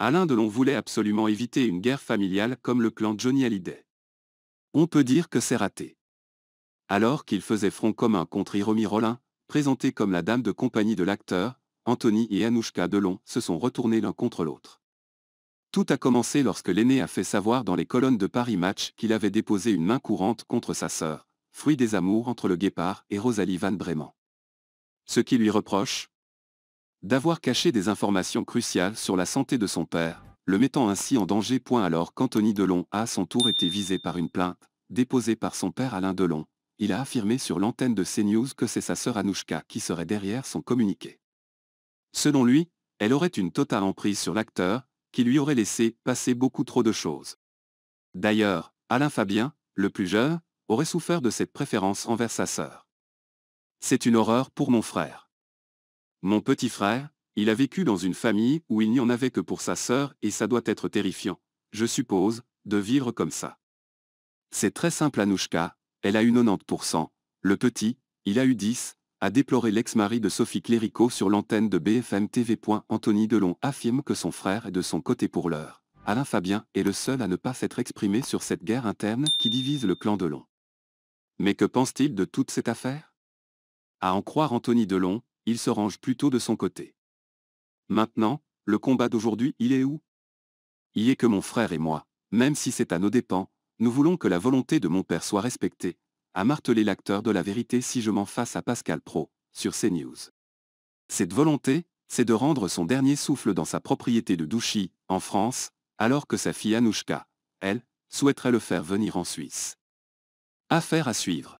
Alain Delon voulait absolument éviter une guerre familiale comme le clan Johnny Hallyday. On peut dire que c'est raté. Alors qu'il faisait front commun contre Hiromi Rollin, présenté comme la dame de compagnie de l'acteur, Anthony et Anouchka Delon se sont retournés l'un contre l'autre. Tout a commencé lorsque l'aîné a fait savoir dans les colonnes de Paris Match qu'il avait déposé une main courante contre sa sœur, fruit des amours entre le guépard et Rosalie Van Bremen. Ce qui lui reproche, d'avoir caché des informations cruciales sur la santé de son père, le mettant ainsi en danger. Point alors qu'Anthony Delon a à son tour été visé par une plainte, déposée par son père Alain Delon. Il a affirmé sur l'antenne de CNews que c'est sa sœur Anouchka qui serait derrière son communiqué. Selon lui, elle aurait une totale emprise sur l'acteur, qui lui aurait laissé passer beaucoup trop de choses. D'ailleurs, Alain Fabien, le plus jeune, aurait souffert de cette préférence envers sa sœur. C'est une horreur pour mon frère. Mon petit frère, il a vécu dans une famille où il n'y en avait que pour sa sœur et ça doit être terrifiant, je suppose, de vivre comme ça. C'est très simple Anouchka, elle a eu 90%, le petit, il a eu 10, a déploré l'ex-mari de Sophie Cléricot sur l'antenne de BFM TV. Anthony Delon affirme que son frère est de son côté pour l'heure. Alain Fabien est le seul à ne pas s'être exprimé sur cette guerre interne qui divise le clan Delon. Mais que pense-t-il de toute cette affaire À en croire Anthony Delon, il se range plutôt de son côté. Maintenant, le combat d'aujourd'hui il est où Il est que mon frère et moi, même si c'est à nos dépens, nous voulons que la volonté de mon père soit respectée, a martelé l'acteur de la vérité si je m'en fasse à Pascal Pro, sur CNews. Cette volonté, c'est de rendre son dernier souffle dans sa propriété de Douchy, en France, alors que sa fille Anouchka, elle, souhaiterait le faire venir en Suisse. Affaire à suivre.